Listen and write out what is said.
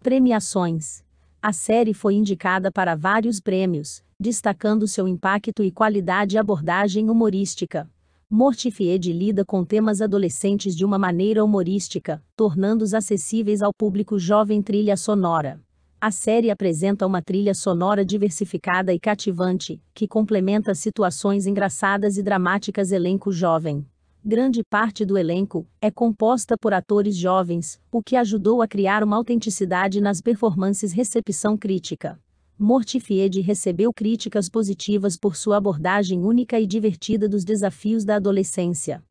Premiações. A série foi indicada para vários prêmios, destacando seu impacto e qualidade e abordagem humorística. Mortified lida com temas adolescentes de uma maneira humorística, tornando-os acessíveis ao público jovem trilha sonora. A série apresenta uma trilha sonora diversificada e cativante, que complementa situações engraçadas e dramáticas elenco jovem grande parte do elenco é composta por atores jovens, o que ajudou a criar uma autenticidade nas performances recepção crítica. Mortifiede recebeu críticas positivas por sua abordagem única e divertida dos desafios da adolescência.